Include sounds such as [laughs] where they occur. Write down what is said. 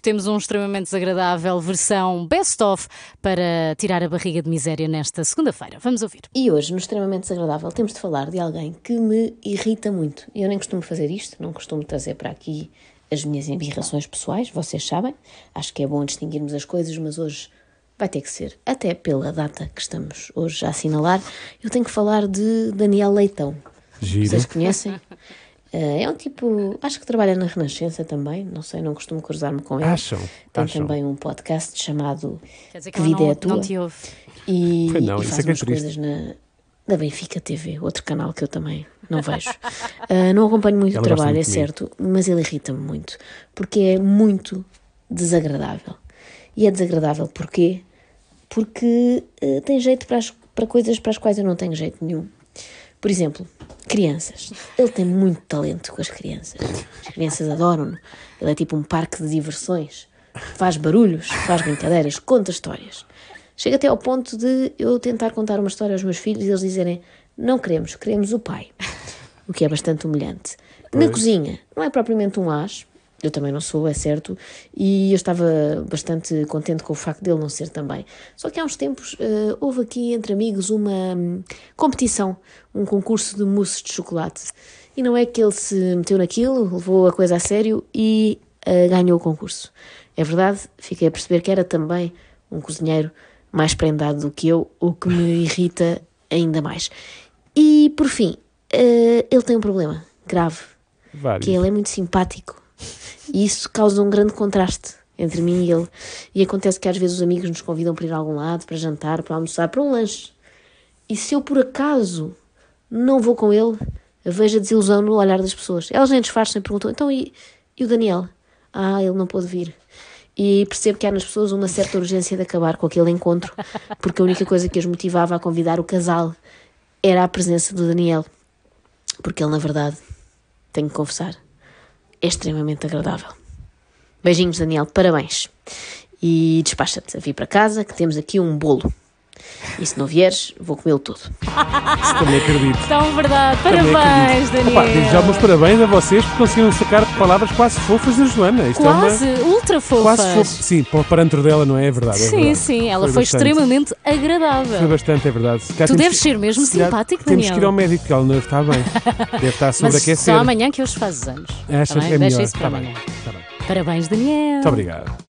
facto, temos um extremamente desagradável versão best-of para tirar a barriga de miséria nesta segunda-feira. Vamos ouvir. E hoje, no extremamente desagradável, temos de falar de alguém que me irrita muito. Eu nem costumo fazer isto, não costumo trazer para aqui as minhas embirrações pessoais, vocês sabem. Acho que é bom distinguirmos as coisas, mas hoje vai ter que ser, até pela data que estamos hoje a assinalar. Eu tenho que falar de Daniel Leitão. Giro. Vocês conhecem? [laughs] Eh, é um tipo, acho que trabalha na Renascença também, não sei, não costumo cruzar-me com ele. Acham, Tem acham. também um podcast chamado Quer dizer que Vida não, é Tua. Não te ouve. E, Foi não, e é faz é umas é coisas na, Benfica TV, outro canal que eu também não vejo. uh, [laughs] não acompanho muito o trabalho, muito é certo, mas ele irrita-me muito, porque é muito desagradável. E é desagradável porquê? Porque uh, tem jeito para, as, para coisas para as quais eu não tenho jeito nenhum. Por exemplo, Crianças. Ele tem muito talento com as crianças. As crianças adoram-no. Ele é tipo um parque de diversões. Faz barulhos, faz brincadeiras, conta histórias. Chega até ao ponto de eu tentar contar uma história aos meus filhos e eles dizerem: Não queremos, queremos o pai. O que é bastante humilhante. Pois. Na cozinha, não é propriamente um as, eu também não sou, é certo, e eu estava bastante contente com o facto dele não ser também. Só que há uns tempos uh, houve aqui entre amigos uma um, competição, um concurso de mousse de chocolate. E não é que ele se meteu naquilo, levou a coisa a sério e uh, ganhou o concurso. É verdade, fiquei a perceber que era também um cozinheiro mais prendado do que eu, o que me [laughs] irrita ainda mais. E por fim, uh, ele tem um problema grave, Vários. que é ele é muito simpático e isso causa um grande contraste entre mim e ele. E acontece que às vezes os amigos nos convidam para ir a algum lado, para jantar, para almoçar, para um lanche. E se eu por acaso não vou com ele, vejo a desilusão no olhar das pessoas. Elas nem disfarçam e perguntam: então e, e o Daniel? Ah, ele não pôde vir. E percebo que há nas pessoas uma certa urgência de acabar com aquele encontro, porque a única coisa que as motivava a convidar o casal era a presença do Daniel. Porque ele, na verdade, tenho que confessar, é extremamente agradável. Beijinhos, Daniel, parabéns. E despacha-te a vir para casa que temos aqui um bolo. E se não vieres, vou comê-lo todo. Também acredito. Então, verdade. Parabéns, Daniel. digo já meus parabéns a vocês por conseguirem sacar palavras quase fofas da Joana. Isto Quase, é uma... ultra fofas. Quase fofas. Sim, para o parâmetro dela não é, é verdade. é sim, verdade. sim, ela foi, extremamente agradável. Foi bastante, é verdade. Tu deves que- ser mesmo se simpático, Temos Daniel. que ir ao médico, porque ela não está bem. Deve estar a Mas só amanhã que hoje fazes anos. Tá Achas bem? que é Deixa melhor? isso para Tá bem, amanhã. tá bem. Parabéns, Daniel. Muito obrigado.